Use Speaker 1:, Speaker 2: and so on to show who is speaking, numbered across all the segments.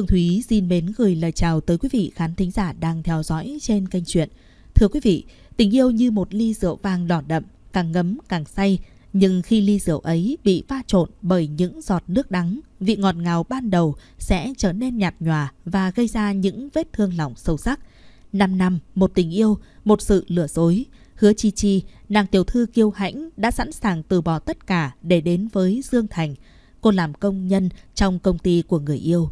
Speaker 1: Phương Thúy xin mến gửi lời chào tới quý vị khán thính giả đang theo dõi trên kênh truyện. Thưa quý vị, tình yêu như một ly rượu vang đỏ đậm, càng ngấm càng say, nhưng khi ly rượu ấy bị pha trộn bởi những giọt nước đắng, vị ngọt ngào ban đầu sẽ trở nên nhạt nhòa và gây ra những vết thương lòng sâu sắc. Năm năm, một tình yêu, một sự lừa dối. Hứa Chi Chi, nàng tiểu thư kiêu hãnh đã sẵn sàng từ bỏ tất cả để đến với Dương Thành. Cô làm công nhân trong công ty của người yêu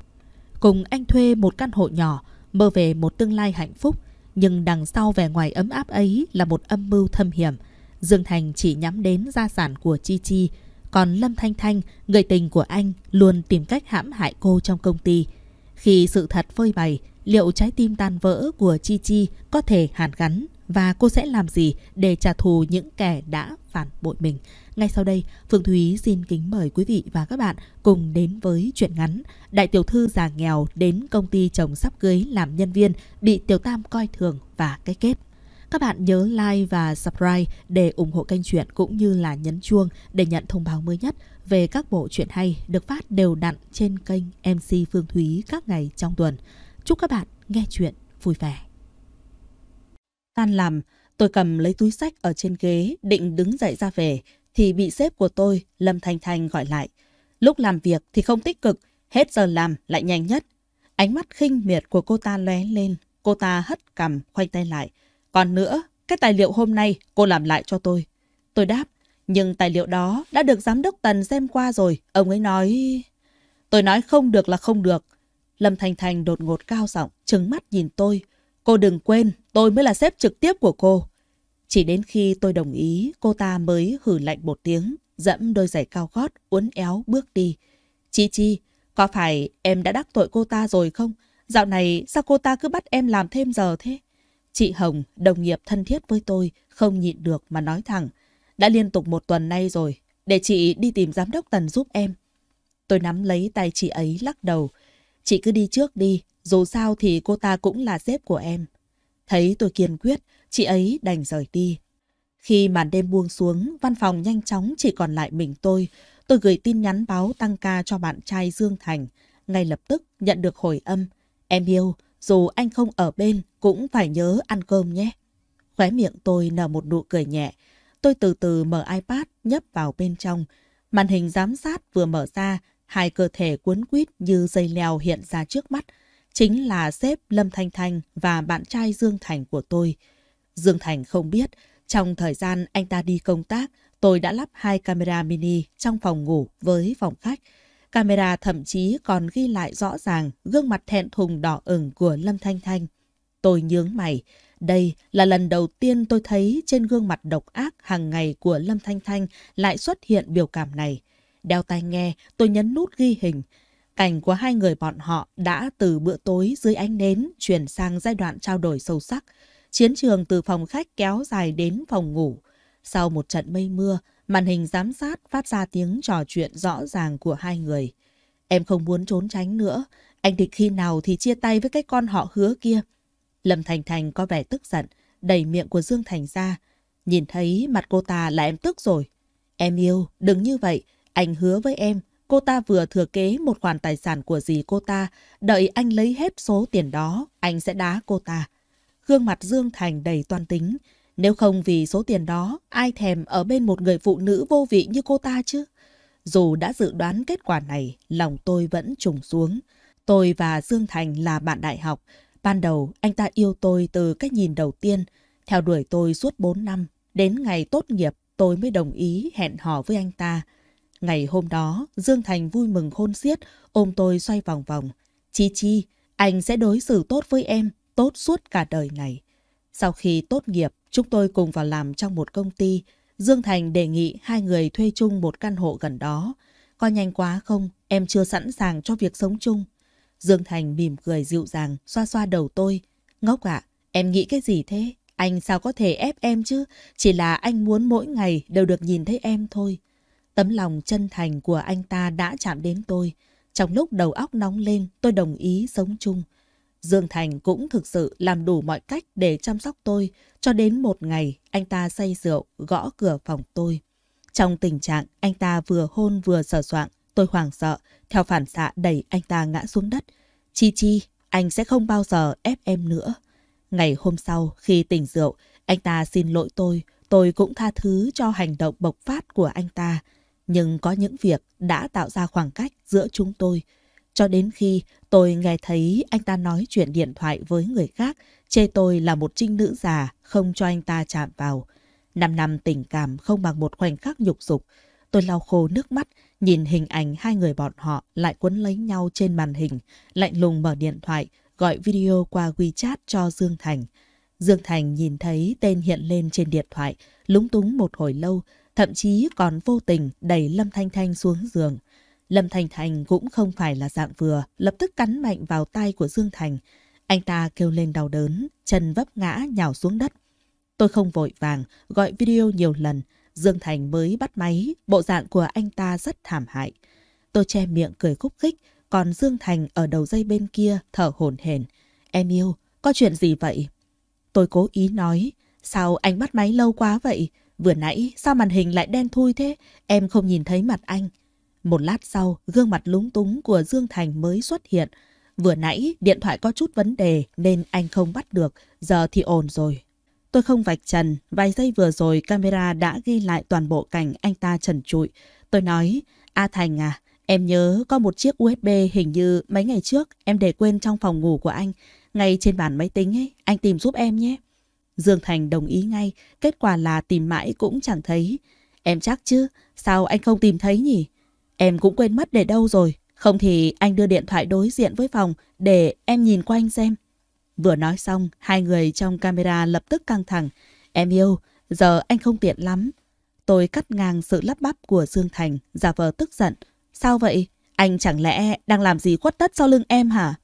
Speaker 1: cùng anh thuê một căn hộ nhỏ, mơ về một tương lai hạnh phúc. Nhưng đằng sau vẻ ngoài ấm áp ấy là một âm mưu thâm hiểm. Dương Thành chỉ nhắm đến gia sản của Chi Chi, còn Lâm Thanh Thanh, người tình của anh, luôn tìm cách hãm hại cô trong công ty. Khi sự thật phơi bày, liệu trái tim tan vỡ của Chi Chi có thể hàn gắn và cô sẽ làm gì để trả thù những kẻ đã phản bội mình. Ngay sau đây, Phương Thúy xin kính mời quý vị và các bạn cùng đến với chuyện ngắn Đại tiểu thư già nghèo đến công ty chồng sắp cưới làm nhân viên bị tiểu tam coi thường và cái kết. Các bạn nhớ like và subscribe để ủng hộ kênh truyện cũng như là nhấn chuông để nhận thông báo mới nhất về các bộ truyện hay được phát đều đặn trên kênh MC Phương Thúy các ngày trong tuần. Chúc các bạn nghe chuyện vui vẻ tan làm, tôi cầm lấy túi sách ở trên ghế, định đứng dậy ra về, thì bị sếp của tôi, Lâm Thanh Thanh gọi lại. Lúc làm việc thì không tích cực, hết giờ làm lại nhanh nhất. Ánh mắt khinh miệt của cô ta lóe lên, cô ta hất cằm khoanh tay lại. Còn nữa, cái tài liệu hôm nay cô làm lại cho tôi. Tôi đáp, nhưng tài liệu đó đã được giám đốc Tần xem qua rồi, ông ấy nói... Tôi nói không được là không được. Lâm Thanh Thanh đột ngột cao giọng, trừng mắt nhìn tôi, Cô đừng quên, tôi mới là sếp trực tiếp của cô. Chỉ đến khi tôi đồng ý, cô ta mới hử lạnh một tiếng, dẫm đôi giày cao gót, uốn éo bước đi. Chi Chi, có phải em đã đắc tội cô ta rồi không? Dạo này sao cô ta cứ bắt em làm thêm giờ thế? Chị Hồng, đồng nghiệp thân thiết với tôi, không nhịn được mà nói thẳng. Đã liên tục một tuần nay rồi, để chị đi tìm giám đốc Tần giúp em. Tôi nắm lấy tay chị ấy lắc đầu. Chị cứ đi trước đi, dù sao thì cô ta cũng là sếp của em. Thấy tôi kiên quyết, chị ấy đành rời đi. Khi màn đêm buông xuống, văn phòng nhanh chóng chỉ còn lại mình tôi. Tôi gửi tin nhắn báo tăng ca cho bạn trai Dương Thành. Ngay lập tức nhận được hồi âm. Em yêu, dù anh không ở bên cũng phải nhớ ăn cơm nhé. Khóe miệng tôi nở một nụ cười nhẹ. Tôi từ từ mở iPad nhấp vào bên trong. Màn hình giám sát vừa mở ra, hai cơ thể cuốn quýt như dây leo hiện ra trước mắt chính là sếp Lâm Thanh Thanh và bạn trai Dương Thành của tôi. Dương Thành không biết, trong thời gian anh ta đi công tác, tôi đã lắp hai camera mini trong phòng ngủ với phòng khách. Camera thậm chí còn ghi lại rõ ràng gương mặt thẹn thùng đỏ ửng của Lâm Thanh Thanh. Tôi nhướng mày, đây là lần đầu tiên tôi thấy trên gương mặt độc ác hàng ngày của Lâm Thanh Thanh lại xuất hiện biểu cảm này. Đeo tai nghe, tôi nhấn nút ghi hình. Cảnh của hai người bọn họ đã từ bữa tối dưới ánh nến chuyển sang giai đoạn trao đổi sâu sắc. Chiến trường từ phòng khách kéo dài đến phòng ngủ. Sau một trận mây mưa, màn hình giám sát phát ra tiếng trò chuyện rõ ràng của hai người. Em không muốn trốn tránh nữa, anh định khi nào thì chia tay với cái con họ hứa kia. Lâm Thành Thành có vẻ tức giận, đẩy miệng của Dương Thành ra. Nhìn thấy mặt cô ta là em tức rồi. Em yêu, đừng như vậy, anh hứa với em cô ta vừa thừa kế một khoản tài sản của dì cô ta, đợi anh lấy hết số tiền đó, anh sẽ đá cô ta. Gương mặt Dương Thành đầy toan tính, nếu không vì số tiền đó, ai thèm ở bên một người phụ nữ vô vị như cô ta chứ? Dù đã dự đoán kết quả này, lòng tôi vẫn trùng xuống. Tôi và Dương Thành là bạn đại học. Ban đầu, anh ta yêu tôi từ cách nhìn đầu tiên, theo đuổi tôi suốt 4 năm. Đến ngày tốt nghiệp, tôi mới đồng ý hẹn hò với anh ta. Ngày hôm đó, Dương Thành vui mừng khôn xiết, ôm tôi xoay vòng vòng. Chi chi, anh sẽ đối xử tốt với em, tốt suốt cả đời này. Sau khi tốt nghiệp, chúng tôi cùng vào làm trong một công ty. Dương Thành đề nghị hai người thuê chung một căn hộ gần đó. Có nhanh quá không, em chưa sẵn sàng cho việc sống chung. Dương Thành mỉm cười dịu dàng, xoa xoa đầu tôi. Ngốc ạ, à, em nghĩ cái gì thế? Anh sao có thể ép em chứ? Chỉ là anh muốn mỗi ngày đều được nhìn thấy em thôi. Tấm lòng chân thành của anh ta đã chạm đến tôi. Trong lúc đầu óc nóng lên, tôi đồng ý sống chung. Dương Thành cũng thực sự làm đủ mọi cách để chăm sóc tôi, cho đến một ngày anh ta say rượu gõ cửa phòng tôi. Trong tình trạng anh ta vừa hôn vừa sờ soạng, tôi hoảng sợ, theo phản xạ đẩy anh ta ngã xuống đất. Chi chi, anh sẽ không bao giờ ép em nữa. Ngày hôm sau, khi tỉnh rượu, anh ta xin lỗi tôi, tôi cũng tha thứ cho hành động bộc phát của anh ta nhưng có những việc đã tạo ra khoảng cách giữa chúng tôi. Cho đến khi tôi nghe thấy anh ta nói chuyện điện thoại với người khác, chê tôi là một trinh nữ già, không cho anh ta chạm vào. Năm năm tình cảm không bằng một khoảnh khắc nhục dục. Tôi lau khô nước mắt, nhìn hình ảnh hai người bọn họ lại quấn lấy nhau trên màn hình, lạnh lùng mở điện thoại, gọi video qua WeChat cho Dương Thành. Dương Thành nhìn thấy tên hiện lên trên điện thoại, lúng túng một hồi lâu thậm chí còn vô tình đẩy Lâm Thanh Thanh xuống giường. Lâm Thanh Thanh cũng không phải là dạng vừa, lập tức cắn mạnh vào tay của Dương Thành. Anh ta kêu lên đau đớn, chân vấp ngã nhào xuống đất. Tôi không vội vàng, gọi video nhiều lần. Dương Thành mới bắt máy, bộ dạng của anh ta rất thảm hại. Tôi che miệng cười khúc khích, còn Dương Thành ở đầu dây bên kia thở hổn hển. Em yêu, có chuyện gì vậy? Tôi cố ý nói, sao anh bắt máy lâu quá vậy? Vừa nãy sao màn hình lại đen thui thế, em không nhìn thấy mặt anh. Một lát sau, gương mặt lúng túng của Dương Thành mới xuất hiện. Vừa nãy điện thoại có chút vấn đề nên anh không bắt được, giờ thì ổn rồi. Tôi không vạch trần, vài giây vừa rồi camera đã ghi lại toàn bộ cảnh anh ta trần trụi. Tôi nói, A Thành à, em nhớ có một chiếc USB hình như mấy ngày trước em để quên trong phòng ngủ của anh. Ngay trên bàn máy tính ấy, anh tìm giúp em nhé. Dương Thành đồng ý ngay, kết quả là tìm mãi cũng chẳng thấy. Em chắc chứ, sao anh không tìm thấy nhỉ? Em cũng quên mất để đâu rồi, không thì anh đưa điện thoại đối diện với phòng để em nhìn quanh xem. Vừa nói xong, hai người trong camera lập tức căng thẳng. Em yêu, giờ anh không tiện lắm. Tôi cắt ngang sự lắp bắp của Dương Thành, giả vờ tức giận. Sao vậy? Anh chẳng lẽ đang làm gì khuất tất sau lưng em hả?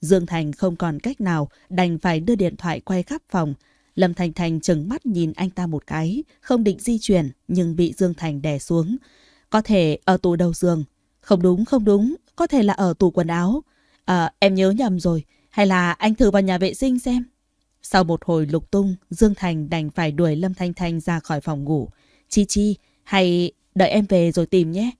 Speaker 1: Dương Thành không còn cách nào, đành phải đưa điện thoại quay khắp phòng. Lâm Thành Thành chừng mắt nhìn anh ta một cái, không định di chuyển nhưng bị Dương Thành đè xuống. Có thể ở tủ đầu giường. Không đúng, không đúng, có thể là ở tủ quần áo. À, em nhớ nhầm rồi, hay là anh thử vào nhà vệ sinh xem. Sau một hồi lục tung, Dương Thành đành phải đuổi Lâm Thanh Thanh ra khỏi phòng ngủ. Chi chi, hay đợi em về rồi tìm nhé.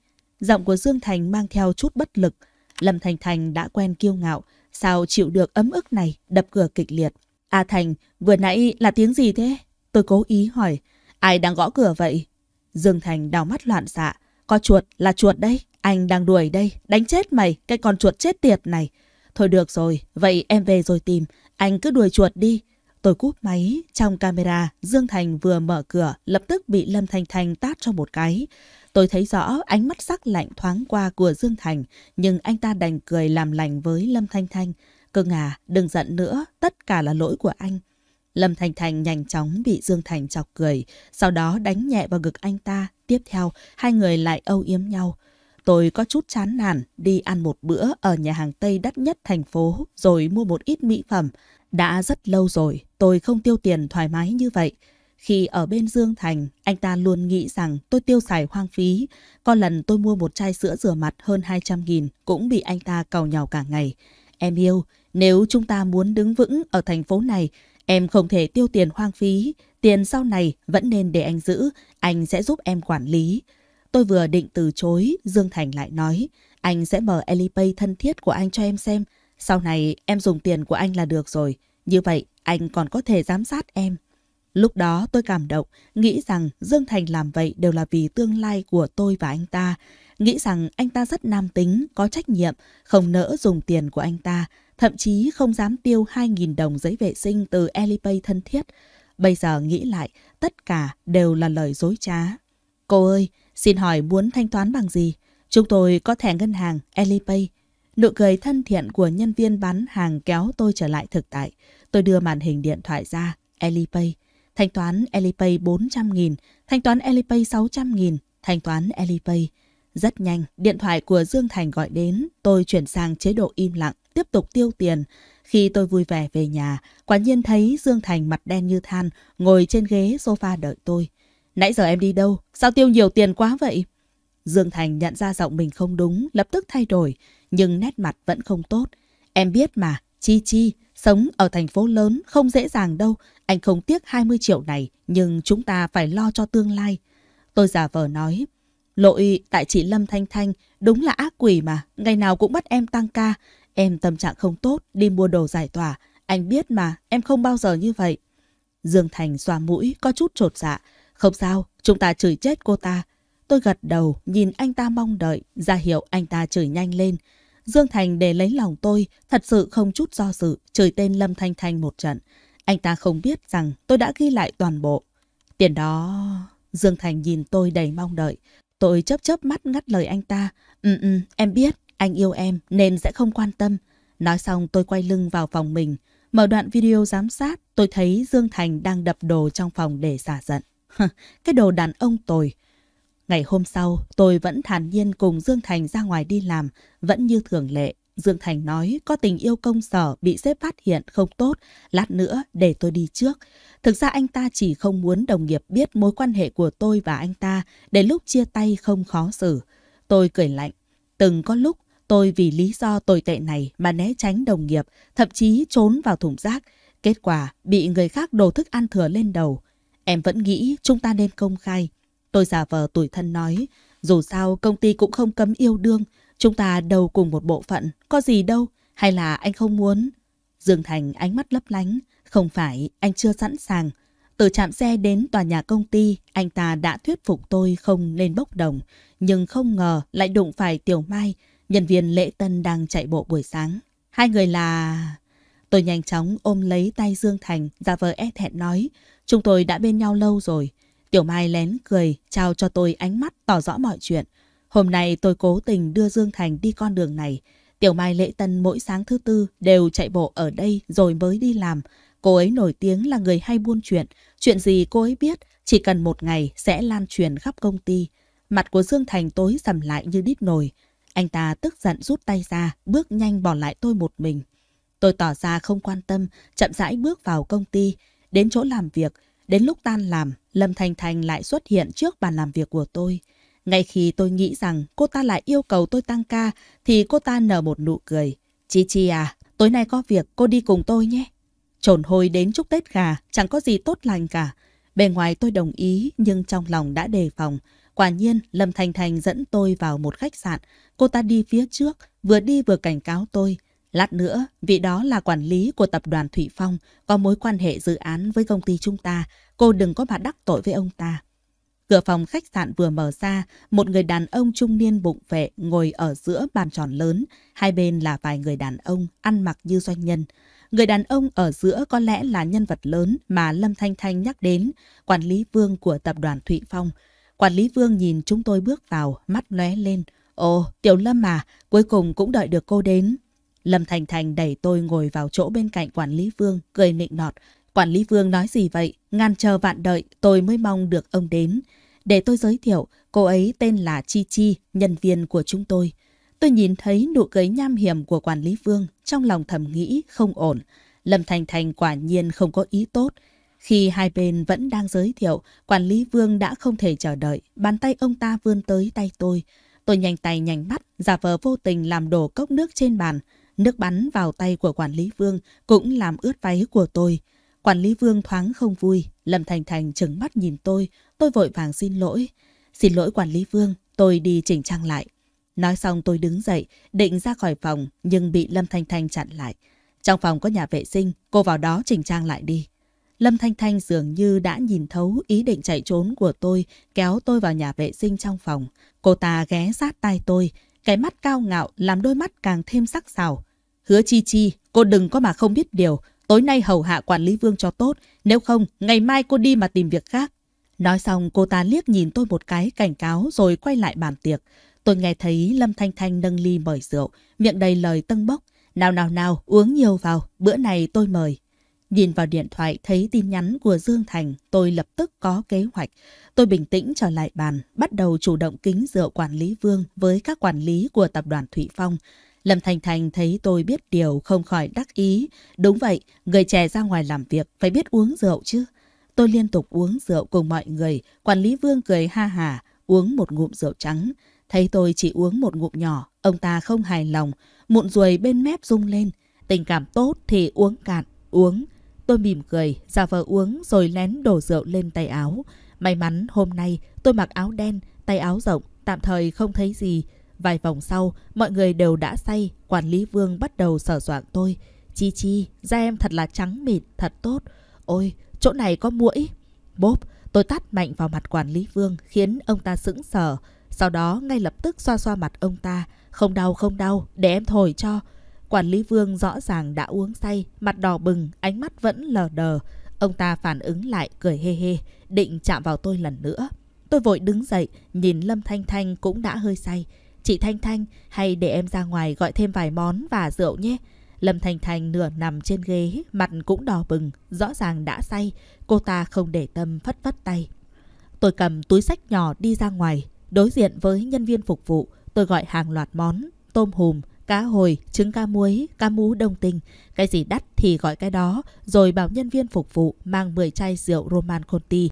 Speaker 1: Giọng của Dương Thành mang theo chút bất lực. Lâm Thanh Thanh đã quen kiêu ngạo, sao chịu được ấm ức này, đập cửa kịch liệt. A à Thành, vừa nãy là tiếng gì thế? Tôi cố ý hỏi. Ai đang gõ cửa vậy? Dương Thành đào mắt loạn xạ. Có chuột, là chuột đây. Anh đang đuổi đây. Đánh chết mày, cái con chuột chết tiệt này. Thôi được rồi, vậy em về rồi tìm. Anh cứ đuổi chuột đi. Tôi cúp máy. Trong camera, Dương Thành vừa mở cửa, lập tức bị Lâm Thanh Thanh tát cho một cái. Tôi thấy rõ ánh mắt sắc lạnh thoáng qua của Dương Thành, nhưng anh ta đành cười làm lành với Lâm Thanh Thanh. Cưng à, đừng giận nữa, tất cả là lỗi của anh. Lâm Thành Thành nhanh chóng bị Dương Thành chọc cười, sau đó đánh nhẹ vào ngực anh ta. Tiếp theo, hai người lại âu yếm nhau. Tôi có chút chán nản, đi ăn một bữa ở nhà hàng Tây đắt nhất thành phố, rồi mua một ít mỹ phẩm. Đã rất lâu rồi, tôi không tiêu tiền thoải mái như vậy. Khi ở bên Dương Thành, anh ta luôn nghĩ rằng tôi tiêu xài hoang phí. Có lần tôi mua một chai sữa rửa mặt hơn 200 nghìn cũng bị anh ta cầu nhào cả ngày. Em yêu, nếu chúng ta muốn đứng vững ở thành phố này, em không thể tiêu tiền hoang phí. Tiền sau này vẫn nên để anh giữ, anh sẽ giúp em quản lý. Tôi vừa định từ chối, Dương Thành lại nói, anh sẽ mở Alipay thân thiết của anh cho em xem. Sau này em dùng tiền của anh là được rồi. Như vậy anh còn có thể giám sát em. Lúc đó tôi cảm động, nghĩ rằng Dương Thành làm vậy đều là vì tương lai của tôi và anh ta. Nghĩ rằng anh ta rất nam tính, có trách nhiệm, không nỡ dùng tiền của anh ta thậm chí không dám tiêu 2.000 đồng giấy vệ sinh từ Alipay thân thiết. Bây giờ nghĩ lại, tất cả đều là lời dối trá. Cô ơi, xin hỏi muốn thanh toán bằng gì? Chúng tôi có thẻ ngân hàng Alipay. Nụ cười thân thiện của nhân viên bán hàng kéo tôi trở lại thực tại. Tôi đưa màn hình điện thoại ra, Alipay. Thanh toán Alipay 400.000, thanh toán Alipay 600.000, thanh toán Alipay. Rất nhanh, điện thoại của Dương Thành gọi đến, tôi chuyển sang chế độ im lặng tiếp tục tiêu tiền. Khi tôi vui vẻ về nhà, quả nhiên thấy Dương Thành mặt đen như than, ngồi trên ghế sofa đợi tôi. Nãy giờ em đi đâu? Sao tiêu nhiều tiền quá vậy? Dương Thành nhận ra giọng mình không đúng, lập tức thay đổi, nhưng nét mặt vẫn không tốt. Em biết mà, Chi Chi, sống ở thành phố lớn không dễ dàng đâu, anh không tiếc 20 triệu này, nhưng chúng ta phải lo cho tương lai. Tôi giả vờ nói, lỗi tại chị Lâm Thanh Thanh, đúng là ác quỷ mà, ngày nào cũng bắt em tăng ca, Em tâm trạng không tốt, đi mua đồ giải tỏa. Anh biết mà, em không bao giờ như vậy. Dương Thành xoa mũi, có chút trột dạ. Không sao, chúng ta chửi chết cô ta. Tôi gật đầu, nhìn anh ta mong đợi, ra hiệu anh ta chửi nhanh lên. Dương Thành để lấy lòng tôi, thật sự không chút do dự, chửi tên Lâm Thanh Thanh một trận. Anh ta không biết rằng tôi đã ghi lại toàn bộ. Tiền đó... Dương Thành nhìn tôi đầy mong đợi. Tôi chớp chớp mắt ngắt lời anh ta. Ừ ừ, em biết. Anh yêu em nên sẽ không quan tâm. Nói xong tôi quay lưng vào phòng mình. Mở đoạn video giám sát, tôi thấy Dương Thành đang đập đồ trong phòng để xả giận. cái đồ đàn ông tồi. Ngày hôm sau, tôi vẫn thản nhiên cùng Dương Thành ra ngoài đi làm, vẫn như thường lệ. Dương Thành nói có tình yêu công sở bị sếp phát hiện không tốt, lát nữa để tôi đi trước. Thực ra anh ta chỉ không muốn đồng nghiệp biết mối quan hệ của tôi và anh ta để lúc chia tay không khó xử. Tôi cười lạnh. Từng có lúc Tôi vì lý do tồi tệ này mà né tránh đồng nghiệp, thậm chí trốn vào thùng rác. Kết quả bị người khác đổ thức ăn thừa lên đầu. Em vẫn nghĩ chúng ta nên công khai. Tôi giả vờ tuổi thân nói, dù sao công ty cũng không cấm yêu đương, chúng ta đầu cùng một bộ phận, có gì đâu, hay là anh không muốn? Dương Thành ánh mắt lấp lánh, không phải anh chưa sẵn sàng. Từ trạm xe đến tòa nhà công ty, anh ta đã thuyết phục tôi không nên bốc đồng, nhưng không ngờ lại đụng phải Tiểu Mai, nhân viên lễ tân đang chạy bộ buổi sáng. Hai người là... Tôi nhanh chóng ôm lấy tay Dương Thành, ra vờ e thẹn nói. Chúng tôi đã bên nhau lâu rồi. Tiểu Mai lén cười, trao cho tôi ánh mắt tỏ rõ mọi chuyện. Hôm nay tôi cố tình đưa Dương Thành đi con đường này. Tiểu Mai lễ tân mỗi sáng thứ tư đều chạy bộ ở đây rồi mới đi làm. Cô ấy nổi tiếng là người hay buôn chuyện. Chuyện gì cô ấy biết, chỉ cần một ngày sẽ lan truyền khắp công ty. Mặt của Dương Thành tối sầm lại như đít nồi. Anh ta tức giận rút tay ra, bước nhanh bỏ lại tôi một mình. Tôi tỏ ra không quan tâm, chậm rãi bước vào công ty, đến chỗ làm việc. Đến lúc tan làm, Lâm Thành Thành lại xuất hiện trước bàn làm việc của tôi. Ngay khi tôi nghĩ rằng cô ta lại yêu cầu tôi tăng ca, thì cô ta nở một nụ cười. Chi Chi à, tối nay có việc, cô đi cùng tôi nhé. Trồn hôi đến chúc Tết gà, chẳng có gì tốt lành cả. Bề ngoài tôi đồng ý, nhưng trong lòng đã đề phòng. Quả nhiên, Lâm Thanh Thành dẫn tôi vào một khách sạn. Cô ta đi phía trước, vừa đi vừa cảnh cáo tôi. Lát nữa, vị đó là quản lý của tập đoàn Thủy Phong, có mối quan hệ dự án với công ty chúng ta. Cô đừng có mà đắc tội với ông ta. Cửa phòng khách sạn vừa mở ra, một người đàn ông trung niên bụng vệ ngồi ở giữa bàn tròn lớn. Hai bên là vài người đàn ông, ăn mặc như doanh nhân. Người đàn ông ở giữa có lẽ là nhân vật lớn mà Lâm Thanh Thanh nhắc đến, quản lý vương của tập đoàn Thụy Phong. Quản lý Vương nhìn chúng tôi bước vào, mắt lóe lên. Ồ, Tiểu Lâm à, cuối cùng cũng đợi được cô đến. Lâm Thành Thành đẩy tôi ngồi vào chỗ bên cạnh quản lý Vương, cười nịnh nọt. Quản lý Vương nói gì vậy? Ngàn chờ vạn đợi, tôi mới mong được ông đến. Để tôi giới thiệu, cô ấy tên là Chi Chi, nhân viên của chúng tôi. Tôi nhìn thấy nụ cười nham hiểm của quản lý Vương, trong lòng thầm nghĩ không ổn. Lâm Thành Thành quả nhiên không có ý tốt, khi hai bên vẫn đang giới thiệu, quản lý Vương đã không thể chờ đợi, bàn tay ông ta vươn tới tay tôi. Tôi nhanh tay nhanh mắt, giả vờ vô tình làm đổ cốc nước trên bàn. Nước bắn vào tay của quản lý Vương cũng làm ướt váy của tôi. Quản lý Vương thoáng không vui, Lâm Thành Thành trừng mắt nhìn tôi, tôi vội vàng xin lỗi. Xin lỗi quản lý Vương, tôi đi chỉnh trang lại. Nói xong tôi đứng dậy, định ra khỏi phòng nhưng bị Lâm Thanh Thanh chặn lại. Trong phòng có nhà vệ sinh, cô vào đó chỉnh trang lại đi. Lâm Thanh Thanh dường như đã nhìn thấu ý định chạy trốn của tôi, kéo tôi vào nhà vệ sinh trong phòng. Cô ta ghé sát tai tôi, cái mắt cao ngạo làm đôi mắt càng thêm sắc sảo. Hứa Chi Chi, cô đừng có mà không biết điều, tối nay hầu hạ quản lý vương cho tốt, nếu không, ngày mai cô đi mà tìm việc khác. Nói xong cô ta liếc nhìn tôi một cái cảnh cáo rồi quay lại bàn tiệc. Tôi nghe thấy Lâm Thanh Thanh nâng ly mời rượu, miệng đầy lời tân bốc. Nào nào nào, uống nhiều vào, bữa này tôi mời. Nhìn vào điện thoại thấy tin nhắn của Dương Thành, tôi lập tức có kế hoạch. Tôi bình tĩnh trở lại bàn, bắt đầu chủ động kính rượu quản lý Vương với các quản lý của tập đoàn Thụy Phong. Lâm Thành Thành thấy tôi biết điều không khỏi đắc ý. Đúng vậy, người trẻ ra ngoài làm việc phải biết uống rượu chứ. Tôi liên tục uống rượu cùng mọi người, quản lý Vương cười ha hả, uống một ngụm rượu trắng. Thấy tôi chỉ uống một ngụm nhỏ, ông ta không hài lòng, mụn ruồi bên mép rung lên. Tình cảm tốt thì uống cạn, uống. Tôi mỉm cười, giả vờ uống rồi lén đổ rượu lên tay áo. May mắn hôm nay tôi mặc áo đen, tay áo rộng, tạm thời không thấy gì. Vài vòng sau, mọi người đều đã say, quản lý vương bắt đầu sở soạn tôi. Chi chi, da em thật là trắng mịn, thật tốt. Ôi, chỗ này có mũi Bốp, tôi tát mạnh vào mặt quản lý vương khiến ông ta sững sờ. Sau đó ngay lập tức xoa xoa mặt ông ta. Không đau, không đau, để em thổi cho. Quản lý Vương rõ ràng đã uống say, mặt đỏ bừng, ánh mắt vẫn lờ đờ. Ông ta phản ứng lại cười hê hê, định chạm vào tôi lần nữa. Tôi vội đứng dậy, nhìn Lâm Thanh Thanh cũng đã hơi say. Chị Thanh Thanh, hay để em ra ngoài gọi thêm vài món và rượu nhé. Lâm Thanh Thanh nửa nằm trên ghế, mặt cũng đỏ bừng, rõ ràng đã say. Cô ta không để tâm phất phất tay. Tôi cầm túi sách nhỏ đi ra ngoài, đối diện với nhân viên phục vụ. Tôi gọi hàng loạt món, tôm hùm, cá hồi, trứng cá muối, cá mú đông tinh. Cái gì đắt thì gọi cái đó, rồi bảo nhân viên phục vụ mang 10 chai rượu Roman Conti.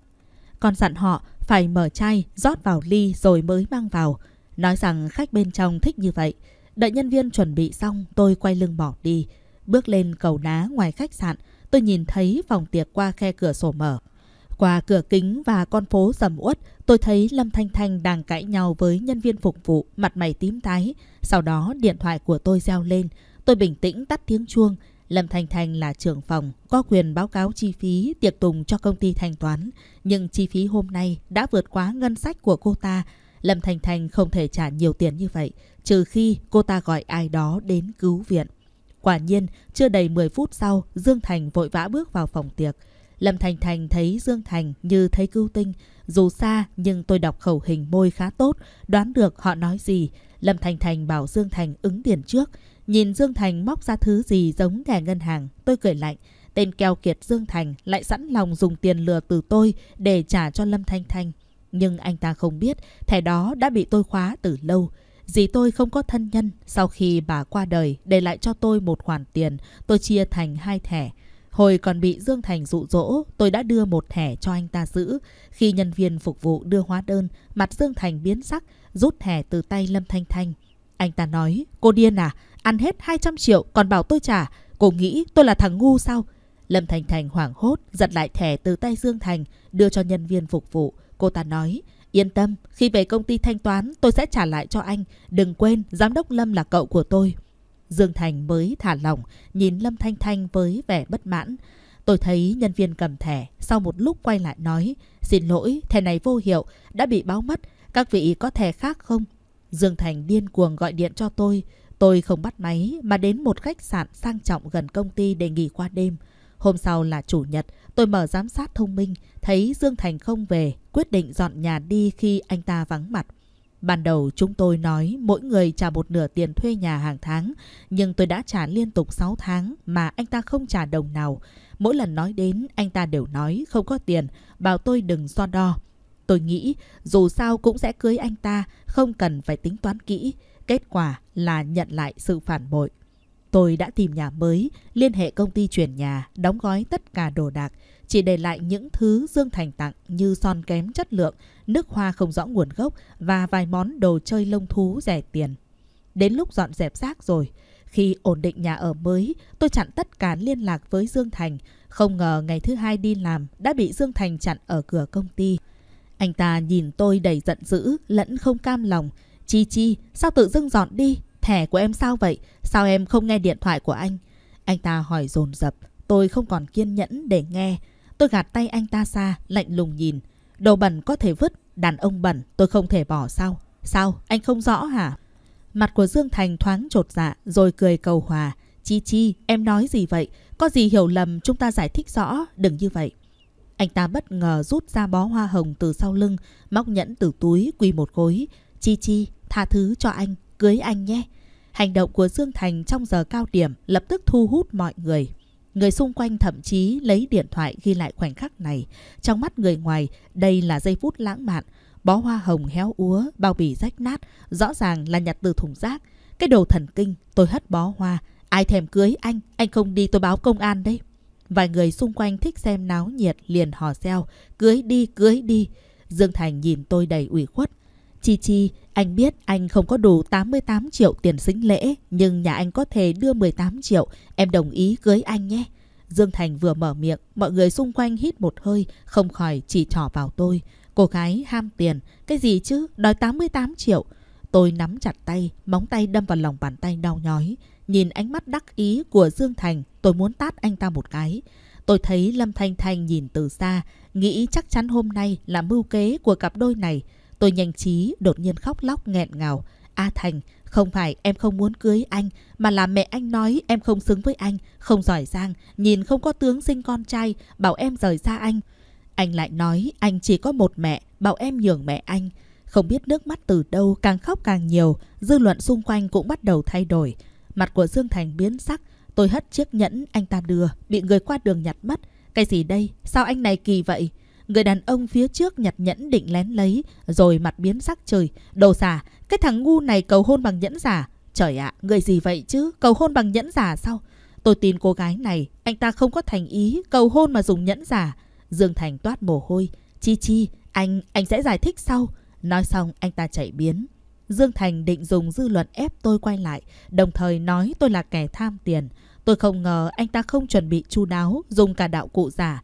Speaker 1: Còn dặn họ phải mở chai, rót vào ly rồi mới mang vào. Nói rằng khách bên trong thích như vậy. Đợi nhân viên chuẩn bị xong, tôi quay lưng bỏ đi. Bước lên cầu ná ngoài khách sạn, tôi nhìn thấy phòng tiệc qua khe cửa sổ mở. Qua cửa kính và con phố sầm uất, tôi thấy Lâm Thanh Thanh đang cãi nhau với nhân viên phục vụ, mặt mày tím tái. Sau đó điện thoại của tôi reo lên, tôi bình tĩnh tắt tiếng chuông. Lâm Thanh Thanh là trưởng phòng, có quyền báo cáo chi phí tiệc tùng cho công ty thanh toán. Nhưng chi phí hôm nay đã vượt quá ngân sách của cô ta. Lâm Thanh Thanh không thể trả nhiều tiền như vậy, trừ khi cô ta gọi ai đó đến cứu viện. Quả nhiên, chưa đầy 10 phút sau, Dương Thành vội vã bước vào phòng tiệc. Lâm Thành Thành thấy Dương Thành như thấy cứu tinh. Dù xa nhưng tôi đọc khẩu hình môi khá tốt, đoán được họ nói gì. Lâm Thành Thành bảo Dương Thành ứng tiền trước. Nhìn Dương Thành móc ra thứ gì giống thẻ ngân hàng, tôi cười lạnh. Tên keo kiệt Dương Thành lại sẵn lòng dùng tiền lừa từ tôi để trả cho Lâm Thanh Thanh. Nhưng anh ta không biết thẻ đó đã bị tôi khóa từ lâu. Dì tôi không có thân nhân, sau khi bà qua đời để lại cho tôi một khoản tiền, tôi chia thành hai thẻ. Hồi còn bị Dương Thành dụ dỗ, tôi đã đưa một thẻ cho anh ta giữ. Khi nhân viên phục vụ đưa hóa đơn, mặt Dương Thành biến sắc, rút thẻ từ tay Lâm Thanh Thanh. Anh ta nói, cô điên à, ăn hết 200 triệu còn bảo tôi trả, cô nghĩ tôi là thằng ngu sao? Lâm Thanh Thanh hoảng hốt, giật lại thẻ từ tay Dương Thành, đưa cho nhân viên phục vụ. Cô ta nói, yên tâm, khi về công ty thanh toán tôi sẽ trả lại cho anh. Đừng quên, giám đốc Lâm là cậu của tôi, Dương Thành mới thả lỏng, nhìn Lâm Thanh Thanh với vẻ bất mãn. Tôi thấy nhân viên cầm thẻ, sau một lúc quay lại nói, xin lỗi, thẻ này vô hiệu, đã bị báo mất, các vị có thẻ khác không? Dương Thành điên cuồng gọi điện cho tôi, tôi không bắt máy mà đến một khách sạn sang trọng gần công ty để nghỉ qua đêm. Hôm sau là chủ nhật, tôi mở giám sát thông minh, thấy Dương Thành không về, quyết định dọn nhà đi khi anh ta vắng mặt. Ban đầu chúng tôi nói mỗi người trả một nửa tiền thuê nhà hàng tháng, nhưng tôi đã trả liên tục 6 tháng mà anh ta không trả đồng nào. Mỗi lần nói đến, anh ta đều nói không có tiền, bảo tôi đừng so đo. Tôi nghĩ dù sao cũng sẽ cưới anh ta, không cần phải tính toán kỹ. Kết quả là nhận lại sự phản bội. Tôi đã tìm nhà mới, liên hệ công ty chuyển nhà, đóng gói tất cả đồ đạc chỉ để lại những thứ Dương Thành tặng như son kém chất lượng, nước hoa không rõ nguồn gốc và vài món đồ chơi lông thú rẻ tiền. Đến lúc dọn dẹp xác rồi, khi ổn định nhà ở mới, tôi chặn tất cả liên lạc với Dương Thành. Không ngờ ngày thứ hai đi làm đã bị Dương Thành chặn ở cửa công ty. Anh ta nhìn tôi đầy giận dữ, lẫn không cam lòng. Chi chi, sao tự dưng dọn đi? Thẻ của em sao vậy? Sao em không nghe điện thoại của anh? Anh ta hỏi dồn dập Tôi không còn kiên nhẫn để nghe. Tôi gạt tay anh ta xa, lạnh lùng nhìn. Đồ bẩn có thể vứt, đàn ông bẩn tôi không thể bỏ sao? Sao, anh không rõ hả? Mặt của Dương Thành thoáng trột dạ rồi cười cầu hòa. Chi Chi, em nói gì vậy? Có gì hiểu lầm chúng ta giải thích rõ, đừng như vậy. Anh ta bất ngờ rút ra bó hoa hồng từ sau lưng, móc nhẫn từ túi quỳ một gối. Chi Chi, tha thứ cho anh, cưới anh nhé. Hành động của Dương Thành trong giờ cao điểm lập tức thu hút mọi người. Người xung quanh thậm chí lấy điện thoại ghi lại khoảnh khắc này. Trong mắt người ngoài, đây là giây phút lãng mạn. Bó hoa hồng héo úa, bao bì rách nát, rõ ràng là nhặt từ thùng rác. Cái đồ thần kinh, tôi hất bó hoa. Ai thèm cưới anh, anh không đi tôi báo công an đấy. Vài người xung quanh thích xem náo nhiệt liền hò reo, cưới đi, cưới đi. Dương Thành nhìn tôi đầy ủy khuất, Chi Chi, anh biết anh không có đủ 88 triệu tiền sính lễ, nhưng nhà anh có thể đưa 18 triệu, em đồng ý cưới anh nhé. Dương Thành vừa mở miệng, mọi người xung quanh hít một hơi, không khỏi chỉ trỏ vào tôi. Cô gái ham tiền, cái gì chứ, đòi 88 triệu. Tôi nắm chặt tay, móng tay đâm vào lòng bàn tay đau nhói. Nhìn ánh mắt đắc ý của Dương Thành, tôi muốn tát anh ta một cái. Tôi thấy Lâm Thanh Thanh nhìn từ xa, nghĩ chắc chắn hôm nay là mưu kế của cặp đôi này. Tôi nhanh trí đột nhiên khóc lóc nghẹn ngào. A Thành, không phải em không muốn cưới anh, mà là mẹ anh nói em không xứng với anh, không giỏi giang, nhìn không có tướng sinh con trai, bảo em rời xa anh. Anh lại nói anh chỉ có một mẹ, bảo em nhường mẹ anh. Không biết nước mắt từ đâu càng khóc càng nhiều, dư luận xung quanh cũng bắt đầu thay đổi. Mặt của Dương Thành biến sắc, tôi hất chiếc nhẫn anh ta đưa, bị người qua đường nhặt mất. Cái gì đây? Sao anh này kỳ vậy? Người đàn ông phía trước nhặt nhẫn định lén lấy, rồi mặt biến sắc trời. Đồ giả, cái thằng ngu này cầu hôn bằng nhẫn giả. Trời ạ, à, người gì vậy chứ? Cầu hôn bằng nhẫn giả sao? Tôi tin cô gái này, anh ta không có thành ý, cầu hôn mà dùng nhẫn giả. Dương Thành toát mồ hôi. Chi chi, anh, anh sẽ giải thích sau. Nói xong anh ta chạy biến. Dương Thành định dùng dư luận ép tôi quay lại, đồng thời nói tôi là kẻ tham tiền. Tôi không ngờ anh ta không chuẩn bị chu đáo, dùng cả đạo cụ giả.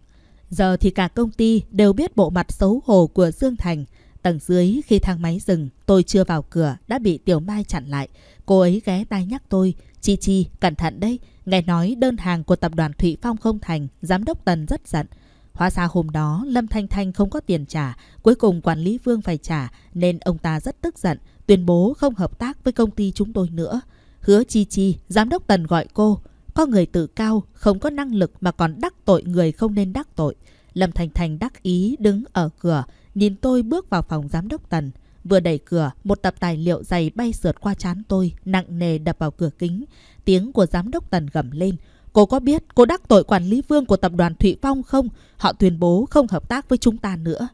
Speaker 1: Giờ thì cả công ty đều biết bộ mặt xấu hổ của Dương Thành. Tầng dưới khi thang máy dừng, tôi chưa vào cửa, đã bị Tiểu Mai chặn lại. Cô ấy ghé tai nhắc tôi, Chi Chi, cẩn thận đấy. Nghe nói đơn hàng của tập đoàn Thụy Phong không thành, giám đốc Tần rất giận. Hóa ra hôm đó Lâm Thanh Thanh không có tiền trả, cuối cùng quản lý Vương phải trả nên ông ta rất tức giận, tuyên bố không hợp tác với công ty chúng tôi nữa. Hứa Chi Chi, giám đốc Tần gọi cô, có người tự cao, không có năng lực mà còn đắc tội người không nên đắc tội. Lâm Thành Thành đắc ý đứng ở cửa, nhìn tôi bước vào phòng giám đốc Tần. Vừa đẩy cửa, một tập tài liệu dày bay sượt qua chán tôi, nặng nề đập vào cửa kính. Tiếng của giám đốc Tần gầm lên. Cô có biết cô đắc tội quản lý vương của tập đoàn Thụy Phong không? Họ tuyên bố không hợp tác với chúng ta nữa.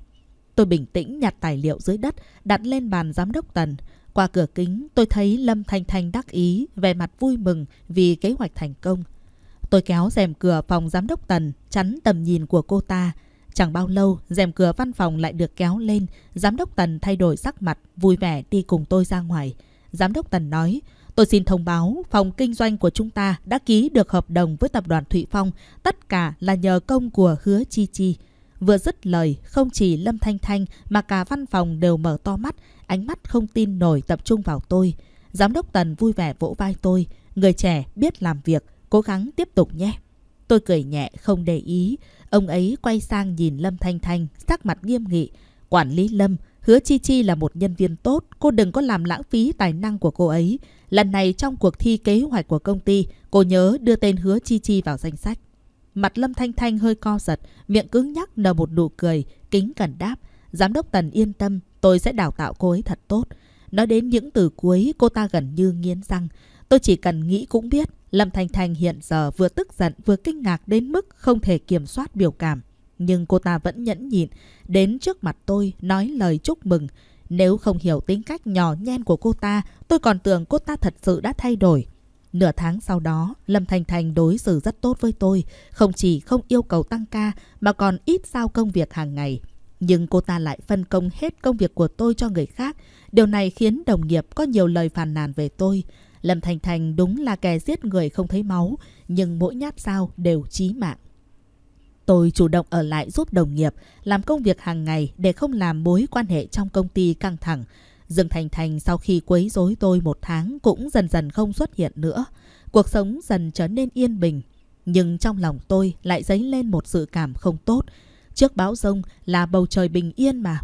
Speaker 1: Tôi bình tĩnh nhặt tài liệu dưới đất, đặt lên bàn giám đốc Tần. Qua cửa kính, tôi thấy Lâm Thanh Thanh đắc ý, vẻ mặt vui mừng vì kế hoạch thành công. Tôi kéo rèm cửa phòng giám đốc Tần, chắn tầm nhìn của cô ta. Chẳng bao lâu, rèm cửa văn phòng lại được kéo lên. Giám đốc Tần thay đổi sắc mặt, vui vẻ đi cùng tôi ra ngoài. Giám đốc Tần nói, tôi xin thông báo phòng kinh doanh của chúng ta đã ký được hợp đồng với tập đoàn Thụy Phong. Tất cả là nhờ công của hứa Chi Chi. Vừa dứt lời, không chỉ Lâm Thanh Thanh mà cả văn phòng đều mở to mắt, ánh mắt không tin nổi tập trung vào tôi. Giám đốc Tần vui vẻ vỗ vai tôi, người trẻ biết làm việc, cố gắng tiếp tục nhé. Tôi cười nhẹ không để ý, ông ấy quay sang nhìn Lâm Thanh Thanh, sắc mặt nghiêm nghị. Quản lý Lâm, hứa Chi Chi là một nhân viên tốt, cô đừng có làm lãng phí tài năng của cô ấy. Lần này trong cuộc thi kế hoạch của công ty, cô nhớ đưa tên hứa Chi Chi vào danh sách. Mặt Lâm Thanh Thanh hơi co giật, miệng cứng nhắc nở một nụ cười, kính cẩn đáp. Giám đốc Tần yên tâm, Tôi sẽ đào tạo cô ấy thật tốt. Nói đến những từ cuối, cô ta gần như nghiến răng. Tôi chỉ cần nghĩ cũng biết, Lâm Thành Thành hiện giờ vừa tức giận vừa kinh ngạc đến mức không thể kiểm soát biểu cảm. Nhưng cô ta vẫn nhẫn nhịn, đến trước mặt tôi nói lời chúc mừng. Nếu không hiểu tính cách nhỏ nhen của cô ta, tôi còn tưởng cô ta thật sự đã thay đổi. Nửa tháng sau đó, Lâm Thành Thành đối xử rất tốt với tôi, không chỉ không yêu cầu tăng ca mà còn ít giao công việc hàng ngày. Nhưng cô ta lại phân công hết công việc của tôi cho người khác. Điều này khiến đồng nghiệp có nhiều lời phàn nàn về tôi. Lâm Thành Thành đúng là kẻ giết người không thấy máu, nhưng mỗi nhát dao đều chí mạng. Tôi chủ động ở lại giúp đồng nghiệp, làm công việc hàng ngày để không làm mối quan hệ trong công ty căng thẳng. Dương Thành Thành sau khi quấy rối tôi một tháng cũng dần dần không xuất hiện nữa. Cuộc sống dần trở nên yên bình. Nhưng trong lòng tôi lại dấy lên một sự cảm không tốt Trước bão rông là bầu trời bình yên mà.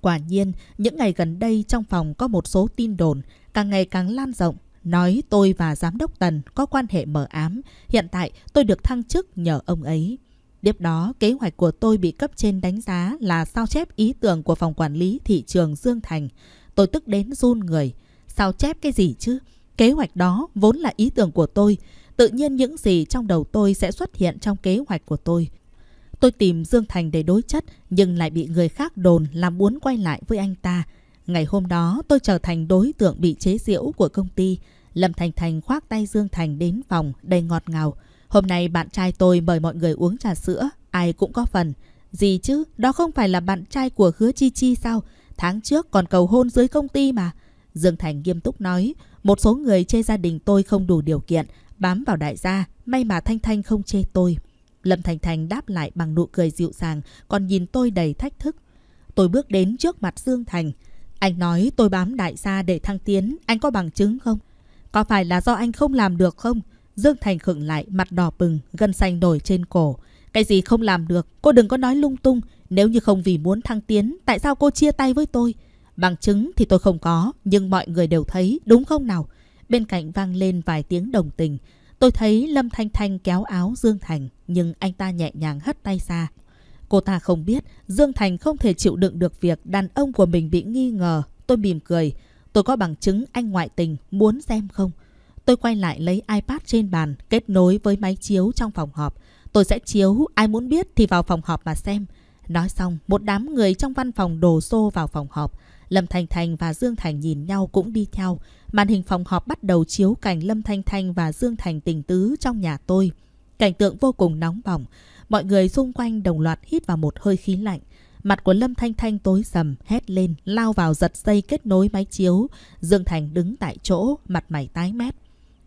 Speaker 1: Quả nhiên, những ngày gần đây trong phòng có một số tin đồn càng ngày càng lan rộng. Nói tôi và giám đốc Tần có quan hệ mờ ám, hiện tại tôi được thăng chức nhờ ông ấy. Tiếp đó, kế hoạch của tôi bị cấp trên đánh giá là sao chép ý tưởng của phòng quản lý thị trường Dương Thành. Tôi tức đến run người. Sao chép cái gì chứ? Kế hoạch đó vốn là ý tưởng của tôi. Tự nhiên những gì trong đầu tôi sẽ xuất hiện trong kế hoạch của tôi. Tôi tìm Dương Thành để đối chất nhưng lại bị người khác đồn làm muốn quay lại với anh ta. Ngày hôm đó tôi trở thành đối tượng bị chế giễu của công ty. Lâm Thành Thành khoác tay Dương Thành đến phòng đầy ngọt ngào. Hôm nay bạn trai tôi mời mọi người uống trà sữa, ai cũng có phần. Gì chứ, đó không phải là bạn trai của hứa Chi Chi sao? Tháng trước còn cầu hôn dưới công ty mà. Dương Thành nghiêm túc nói, một số người chê gia đình tôi không đủ điều kiện, bám vào đại gia, may mà Thanh Thanh không chê tôi, Lâm Thành Thành đáp lại bằng nụ cười dịu dàng, còn nhìn tôi đầy thách thức. Tôi bước đến trước mặt Dương Thành. Anh nói tôi bám đại gia để thăng tiến, anh có bằng chứng không? Có phải là do anh không làm được không? Dương Thành khựng lại, mặt đỏ bừng, gân xanh nổi trên cổ. Cái gì không làm được, cô đừng có nói lung tung. Nếu như không vì muốn thăng tiến, tại sao cô chia tay với tôi? Bằng chứng thì tôi không có, nhưng mọi người đều thấy, đúng không nào? Bên cạnh vang lên vài tiếng đồng tình. Tôi thấy Lâm Thanh Thanh kéo áo Dương Thành, nhưng anh ta nhẹ nhàng hất tay ra. Cô ta không biết, Dương Thành không thể chịu đựng được việc đàn ông của mình bị nghi ngờ. Tôi mỉm cười. Tôi có bằng chứng anh ngoại tình, muốn xem không? Tôi quay lại lấy iPad trên bàn, kết nối với máy chiếu trong phòng họp. Tôi sẽ chiếu, ai muốn biết thì vào phòng họp mà xem. Nói xong, một đám người trong văn phòng đổ xô vào phòng họp. Lâm Thanh Thanh và Dương Thành nhìn nhau cũng đi theo. Màn hình phòng họp bắt đầu chiếu cảnh Lâm Thanh Thanh và Dương Thành tình tứ trong nhà tôi. Cảnh tượng vô cùng nóng bỏng. Mọi người xung quanh đồng loạt hít vào một hơi khí lạnh. Mặt của Lâm Thanh Thanh tối sầm, hét lên, lao vào giật dây kết nối máy chiếu. Dương Thành đứng tại chỗ, mặt mày tái mét.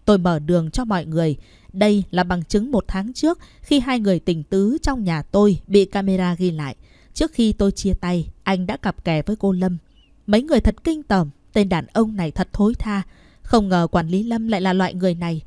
Speaker 1: Tôi mở đường cho mọi người. Đây là bằng chứng một tháng trước khi hai người tình tứ trong nhà tôi bị camera ghi lại. Trước khi tôi chia tay, anh đã cặp kè với cô Lâm. Mấy người thật kinh tởm, tên đàn ông này thật thối tha. Không ngờ quản lý Lâm lại là loại người này.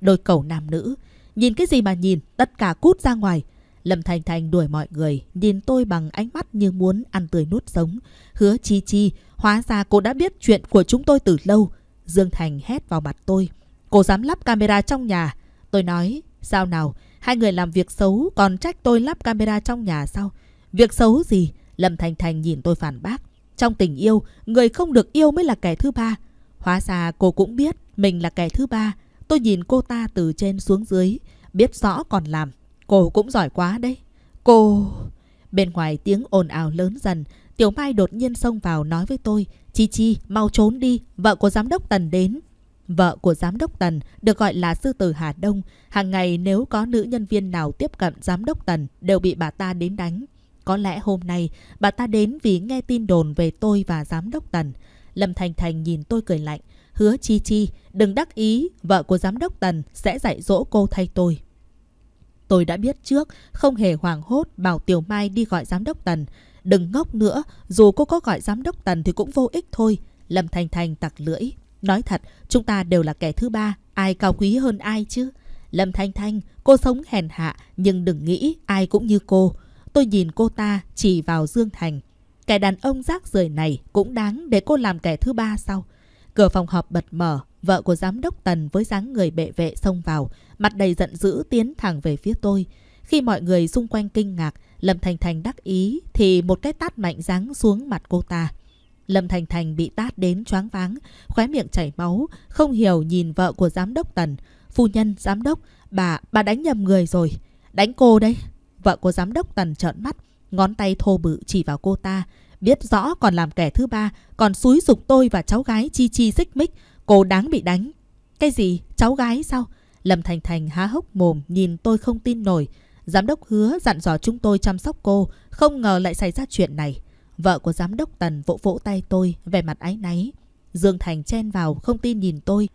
Speaker 1: Đôi cầu nam nữ. Nhìn cái gì mà nhìn, tất cả cút ra ngoài. Lâm Thành Thành đuổi mọi người, nhìn tôi bằng ánh mắt như muốn ăn tươi nuốt sống. Hứa Chi Chi, hóa ra cô đã biết chuyện của chúng tôi từ lâu. Dương Thành hét vào mặt tôi. Cô dám lắp camera trong nhà. Tôi nói, sao nào, hai người làm việc xấu còn trách tôi lắp camera trong nhà sao? Việc xấu gì? Lâm Thành Thành nhìn tôi phản bác. Trong tình yêu, người không được yêu mới là kẻ thứ ba. Hóa ra cô cũng biết mình là kẻ thứ ba. Tôi nhìn cô ta từ trên xuống dưới, biết rõ còn làm. Cô cũng giỏi quá đấy. Cô... Bên ngoài tiếng ồn ào lớn dần, Tiểu Mai đột nhiên xông vào nói với tôi. Chi Chi, mau trốn đi, vợ của giám đốc Tần đến. Vợ của giám đốc Tần được gọi là sư tử Hà Đông. Hàng ngày nếu có nữ nhân viên nào tiếp cận giám đốc Tần đều bị bà ta đến đánh. Có lẽ hôm nay bà ta đến vì nghe tin đồn về tôi và giám đốc Tần. Lâm Thành Thành nhìn tôi cười lạnh. Hứa Chi Chi, đừng đắc ý, vợ của giám đốc Tần sẽ dạy dỗ cô thay tôi. Tôi đã biết trước, không hề hoảng hốt bảo Tiểu Mai đi gọi giám đốc Tần. Đừng ngốc nữa, dù cô có gọi giám đốc Tần thì cũng vô ích thôi. Lâm Thành Thành tặc lưỡi. Nói thật, chúng ta đều là kẻ thứ ba, ai cao quý hơn ai chứ? Lâm Thanh Thanh, cô sống hèn hạ, nhưng đừng nghĩ ai cũng như cô. Tôi nhìn cô ta chỉ vào Dương Thành. Kẻ đàn ông rác rời này cũng đáng để cô làm kẻ thứ ba sau. Cửa phòng họp bật mở, vợ của giám đốc Tần với dáng người bệ vệ xông vào, mặt đầy giận dữ tiến thẳng về phía tôi. Khi mọi người xung quanh kinh ngạc, Lâm Thành Thành đắc ý thì một cái tát mạnh giáng xuống mặt cô ta. Lâm Thành Thành bị tát đến choáng váng, khóe miệng chảy máu, không hiểu nhìn vợ của giám đốc Tần. Phu nhân, giám đốc, bà, bà đánh nhầm người rồi. Đánh cô đây. Vợ của giám đốc Tần trợn mắt, ngón tay thô bự chỉ vào cô ta. Biết rõ còn làm kẻ thứ ba, còn xúi dục tôi và cháu gái chi chi xích mích. Cô đáng bị đánh. Cái gì? Cháu gái sao? Lâm Thành Thành há hốc mồm nhìn tôi không tin nổi. Giám đốc hứa dặn dò chúng tôi chăm sóc cô, không ngờ lại xảy ra chuyện này. Vợ của giám đốc Tần vỗ vỗ tay tôi, vẻ mặt áy náy. Dương Thành chen vào, không tin nhìn tôi.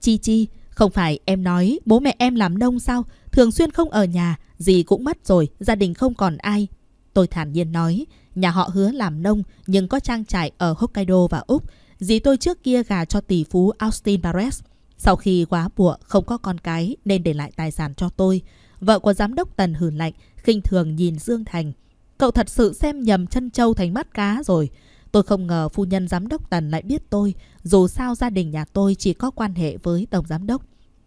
Speaker 1: Chi Chi, không phải em nói bố mẹ em làm nông sao? Thường xuyên không ở nhà, Dì cũng mất rồi, gia đình không còn ai. Tôi thản nhiên nói, nhà họ hứa làm nông nhưng có trang trại ở Hokkaido và Úc. Dì tôi trước kia gà cho tỷ phú Austin Barres. Sau khi quá bụa không có con cái nên để lại tài sản cho tôi. Vợ của giám đốc Tần hử lạnh, khinh thường nhìn Dương Thành. Cậu thật sự xem nhầm chân trâu thành mắt cá rồi. Tôi không ngờ phu nhân giám đốc Tần lại biết tôi, dù sao gia đình nhà tôi chỉ có quan hệ với tổng giám đốc.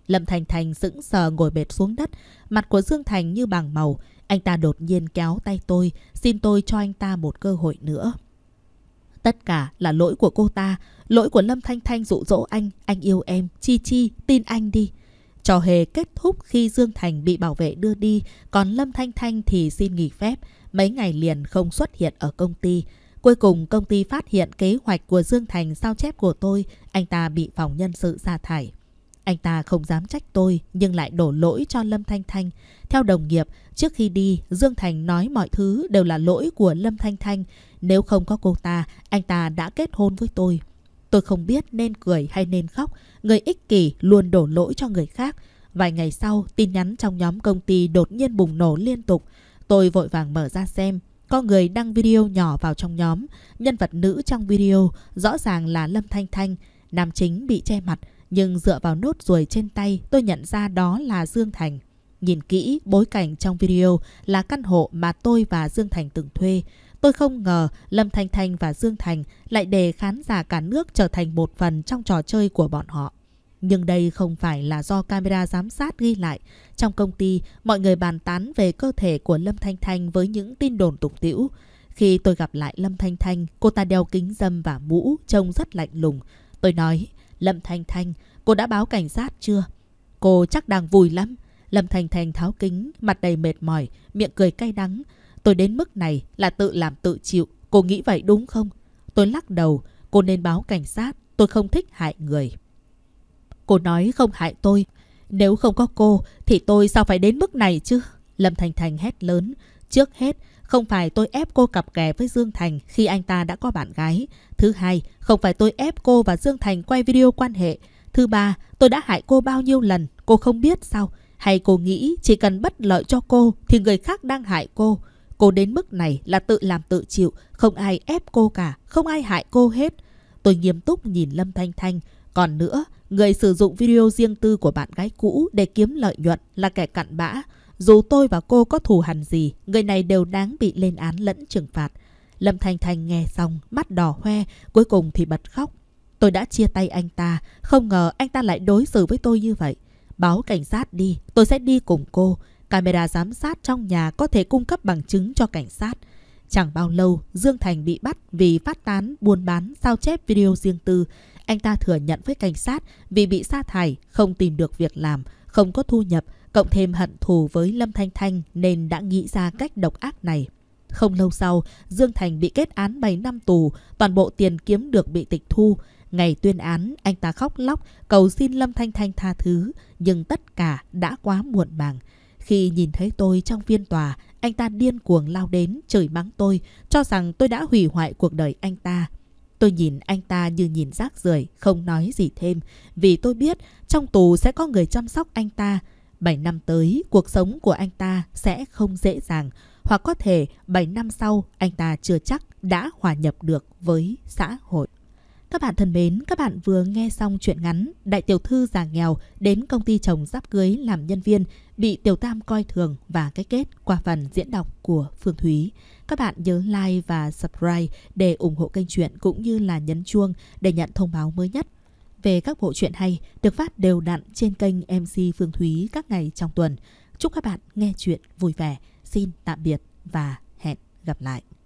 Speaker 1: Lâm Thành Thành sững sờ ngồi bệt xuống đất, mặt của Dương Thành như bằng màu. Anh ta đột nhiên kéo tay tôi, xin tôi cho anh ta một cơ hội nữa. Tất cả là lỗi của cô ta, lỗi của Lâm Thanh Thanh dụ dỗ anh, anh yêu em, chi chi, tin anh đi. Trò hề kết thúc khi Dương Thành bị bảo vệ đưa đi, còn Lâm Thanh Thanh thì xin nghỉ phép. Mấy ngày liền không xuất hiện ở công ty. Cuối cùng công ty phát hiện kế hoạch của Dương Thành sao chép của tôi, anh ta bị phòng nhân sự sa thải. Anh ta không dám trách tôi nhưng lại đổ lỗi cho Lâm Thanh Thanh. Theo đồng nghiệp, trước khi đi, Dương Thành nói mọi thứ đều là lỗi của Lâm Thanh Thanh. Nếu không có cô ta, anh ta đã kết hôn với tôi. Tôi không biết nên cười hay nên khóc. Người ích kỷ luôn đổ lỗi cho người khác. Vài ngày sau, tin nhắn trong nhóm công ty đột nhiên bùng nổ liên tục. Tôi vội vàng mở ra xem. Có người đăng video nhỏ vào trong nhóm. Nhân vật nữ trong video rõ ràng là Lâm Thanh Thanh. Nam chính bị che mặt, nhưng dựa vào nốt ruồi trên tay tôi nhận ra đó là Dương Thành. Nhìn kỹ bối cảnh trong video là căn hộ mà tôi và Dương Thành từng thuê. Tôi không ngờ Lâm Thanh Thanh và Dương Thành lại để khán giả cả nước trở thành một phần trong trò chơi của bọn họ. Nhưng đây không phải là do camera giám sát ghi lại. Trong công ty, mọi người bàn tán về cơ thể của Lâm Thanh Thanh với những tin đồn tục tiễu Khi tôi gặp lại Lâm Thanh Thanh, cô ta đeo kính dâm và mũ, trông rất lạnh lùng. Tôi nói, Lâm Thành Thành, cô đã báo cảnh sát chưa? Cô chắc đang vui lắm. Lâm Thành Thành tháo kính, mặt đầy mệt mỏi, miệng cười cay đắng. Tôi đến mức này là tự làm tự chịu. Cô nghĩ vậy đúng không? Tôi lắc đầu. Cô nên báo cảnh sát. Tôi không thích hại người. Cô nói không hại tôi. Nếu không có cô thì tôi sao phải đến mức này chứ? Lâm Thành Thành hét lớn. Trước hết, không phải tôi ép cô cặp kè với Dương Thành khi anh ta đã có bạn gái. Thứ hai, không phải tôi ép cô và Dương Thành quay video quan hệ. Thứ ba, tôi đã hại cô bao nhiêu lần, cô không biết sao? Hay cô nghĩ chỉ cần bất lợi cho cô thì người khác đang hại cô? Cô đến mức này là tự làm tự chịu, không ai ép cô cả, không ai hại cô hết. Tôi nghiêm túc nhìn Lâm Thanh Thanh. Còn nữa, người sử dụng video riêng tư của bạn gái cũ để kiếm lợi nhuận là kẻ cặn bã. Dù tôi và cô có thù hằn gì, người này đều đáng bị lên án lẫn trừng phạt. Lâm thành thành nghe xong, mắt đỏ hoe, cuối cùng thì bật khóc. Tôi đã chia tay anh ta, không ngờ anh ta lại đối xử với tôi như vậy. Báo cảnh sát đi, tôi sẽ đi cùng cô. Camera giám sát trong nhà có thể cung cấp bằng chứng cho cảnh sát. Chẳng bao lâu, Dương Thành bị bắt vì phát tán, buôn bán, sao chép video riêng tư. Anh ta thừa nhận với cảnh sát vì bị sa thải, không tìm được việc làm, không có thu nhập, Cộng thêm hận thù với Lâm Thanh Thanh nên đã nghĩ ra cách độc ác này. Không lâu sau, Dương Thành bị kết án 7 năm tù, toàn bộ tiền kiếm được bị tịch thu. Ngày tuyên án, anh ta khóc lóc, cầu xin Lâm Thanh Thanh tha thứ, nhưng tất cả đã quá muộn màng. Khi nhìn thấy tôi trong phiên tòa, anh ta điên cuồng lao đến, chửi mắng tôi, cho rằng tôi đã hủy hoại cuộc đời anh ta. Tôi nhìn anh ta như nhìn rác rưởi, không nói gì thêm, vì tôi biết trong tù sẽ có người chăm sóc anh ta. 7 năm tới cuộc sống của anh ta sẽ không dễ dàng, hoặc có thể 7 năm sau anh ta chưa chắc đã hòa nhập được với xã hội. Các bạn thân mến, các bạn vừa nghe xong chuyện ngắn Đại tiểu thư già nghèo đến công ty chồng giáp cưới làm nhân viên bị tiểu tam coi thường và cái kết qua phần diễn đọc của Phương Thúy. Các bạn nhớ like và subscribe để ủng hộ kênh truyện cũng như là nhấn chuông để nhận thông báo mới nhất về các bộ truyện hay được phát đều đặn trên kênh MC Phương Thúy các ngày trong tuần. Chúc các bạn nghe chuyện vui vẻ. Xin tạm biệt và hẹn gặp lại.